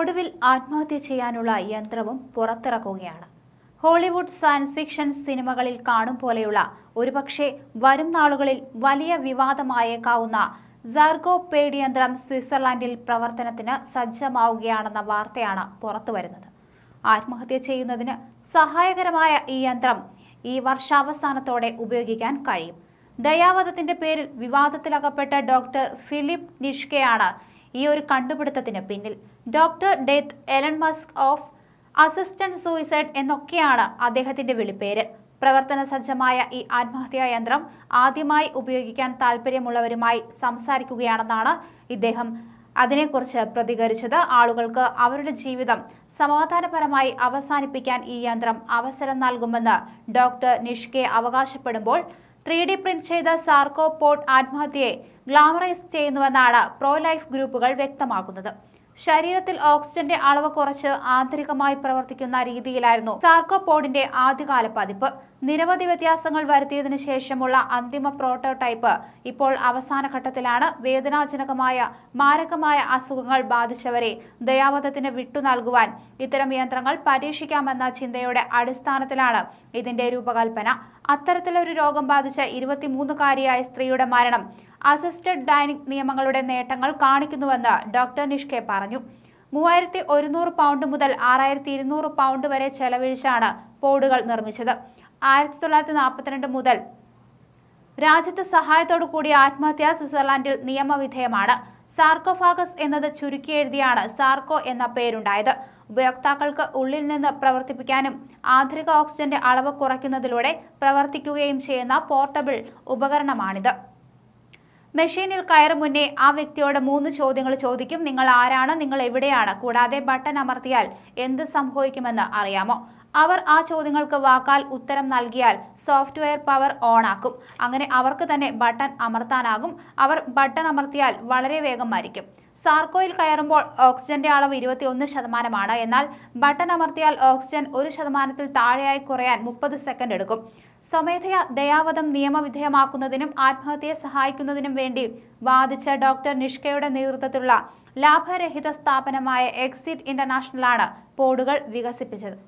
ഒടുവിൽ ആത്മഹത്യ ചെയ്യാനുള്ള യന്ത്രവും പുറത്തിറക്കുകയാണ് ഹോളിവുഡ് സയൻസ് ഫിക്ഷൻ സിനിമകളിൽ കാണും പോലെയുള്ള ഒരുപക്ഷെ വരും നാളുകളിൽ വലിയ വിവാദമായേക്കാവുന്ന സർഗോ പേഡ് യന്ത്രം സ്വിറ്റ്സർലാൻഡിൽ പ്രവർത്തനത്തിന് സജ്ജമാവുകയാണെന്ന വാർത്തയാണ് പുറത്തുവരുന്നത് ആത്മഹത്യ ചെയ്യുന്നതിന് സഹായകരമായ ഈ യന്ത്രം ഈ വർഷാവസാനത്തോടെ ഉപയോഗിക്കാൻ കഴിയും ദയാവധത്തിന്റെ പേരിൽ വിവാദത്തിലകപ്പെട്ട ഡോക്ടർ ഫിലിപ്പ് നിഷ്കയാണ് ഈ ഒരു കണ്ടുപിടുത്തത്തിന് പിന്നിൽ doctor death Elon Musk of assistant suicide എന്നൊക്കെയാണ് അദ്ദേഹത്തിന്റെ വിളിപ്പേര് പ്രവർത്തന സജ്ജമായ ഈ ആത്മഹത്യാ യന്ത്രം ആദ്യമായി ഉപയോഗിക്കാൻ താല്പര്യമുള്ളവരുമായി സംസാരിക്കുകയാണെന്നാണ് ഇദ്ദേഹം അതിനെക്കുറിച്ച് പ്രതികരിച്ചത് ആളുകൾക്ക് അവരുടെ ജീവിതം സമാധാനപരമായി അവസാനിപ്പിക്കാൻ ഈ യന്ത്രം അവസരം നൽകുമെന്ന് ഡോക്ടർ നിഷ്കെ അവകാശപ്പെടുമ്പോൾ ത്രീ ഡി പ്രിന്റ് ചെയ്ത സാർക്കോ പോർട്ട് ആത്മഹത്യയെ ഗ്ലാമറൈസ് ചെയ്യുന്നുവെന്നാണ് പ്രോ ലൈഫ് ഗ്രൂപ്പുകൾ വ്യക്തമാക്കുന്നത് ശരീരത്തിൽ ഓക്സിജന്റെ അളവ് കുറച്ച് ആന്തരികമായി പ്രവർത്തിക്കുന്ന രീതിയിലായിരുന്നു സാർക്കോപോഡിന്റെ ആദ്യകാല പതിപ്പ് നിരവധി വ്യത്യാസങ്ങൾ വരുത്തിയതിനു ശേഷമുള്ള അന്തിമ പ്രോട്ടോടൈപ്പ് ഇപ്പോൾ അവസാന ഘട്ടത്തിലാണ് വേദനാജനകമായ മാരകമായ അസുഖങ്ങൾ ബാധിച്ചവരെ ദയാവധത്തിന് വിട്ടുനൽകുവാൻ ഇത്തരം യന്ത്രങ്ങൾ പരീക്ഷിക്കാമെന്ന ചിന്തയുടെ അടിസ്ഥാനത്തിലാണ് ഇതിന്റെ രൂപകൽപ്പന അത്തരത്തിലൊരു രോഗം ബാധിച്ച ഇരുപത്തിമൂന്നുകാരിയായ സ്ത്രീയുടെ മരണം അസിസ്റ്റഡ് ഡൈനിങ് നിയമങ്ങളുടെ നേട്ടങ്ങൾ കാണിക്കുന്നുവെന്ന് ഡോക്ടർ നിഷ്കെ പറഞ്ഞു മൂവായിരത്തി ഒരുന്നൂറ് പൗണ്ട് മുതൽ ആറായിരത്തി ഇരുന്നൂറ് പൗണ്ട് വരെ ചെലവഴിച്ചാണ് പോഡുകൾ നിർമ്മിച്ചത് ആയിരത്തി തൊള്ളായിരത്തി നാൽപ്പത്തിരണ്ട് മുതൽ രാജ്യത്ത് സഹായത്തോടു കൂടിയ ആത്മഹത്യ സ്വിറ്റ്സർലാൻഡിൽ നിയമവിധേയമാണ് സാർക്കോഫാഗസ് എന്നത് ചുരുക്കി എഴുതിയാണ് സാർക്കോ എന്ന പേരുണ്ടായത് ഉപയോക്താക്കൾക്ക് ഉള്ളിൽ നിന്ന് പ്രവർത്തിപ്പിക്കാനും ആന്തരിക ഓക്സിജന്റെ അളവ് കുറയ്ക്കുന്നതിലൂടെ പ്രവർത്തിക്കുകയും ചെയ്യുന്ന പോർട്ടബിൾ ഉപകരണമാണിത് മെഷീനിൽ കയറും മുന്നേ ആ വ്യക്തിയോട് മൂന്ന് ചോദ്യങ്ങൾ ചോദിക്കും നിങ്ങൾ ആരാണ് നിങ്ങൾ എവിടെയാണ് കൂടാതെ ബട്ടൺ അമർത്തിയാൽ എന്ത് സംഭവിക്കുമെന്ന് അറിയാമോ അവർ ആ ചോദ്യങ്ങൾക്ക് വാക്കാൽ ഉത്തരം നൽകിയാൽ സോഫ്റ്റ്വെയർ പവർ ഓണാക്കും അങ്ങനെ അവർക്ക് തന്നെ ബട്ടൺ അമർത്താനാകും അവർ ബട്ടൺ അമർത്തിയാൽ വളരെ വേഗം മരിക്കും സാർക്കോയിൽ കയറുമ്പോൾ ഓക്സിജന്റെ അളവ് ഒന്ന് ശതമാനമാണ് എന്നാൽ ബട്ടൺ അമർത്തിയാൽ ഓക്സിജൻ ഒരു ശതമാനത്തിൽ താഴെയായി കുറയാൻ മുപ്പത് സെക്കൻഡ് എടുക്കും സ്വമേധയാ ദയാവധം നിയമവിധേയമാക്കുന്നതിനും ആത്മഹത്യയെ സഹായിക്കുന്നതിനും വേണ്ടി വാദിച്ച ഡോക്ടർ നിഷ്കയുടെ നേതൃത്വത്തിലുള്ള ലാഭരഹിത സ്ഥാപനമായ എക്സിറ്റ് ഇന്റർനാഷണലാണ് പോഡുകൾ വികസിപ്പിച്ചത്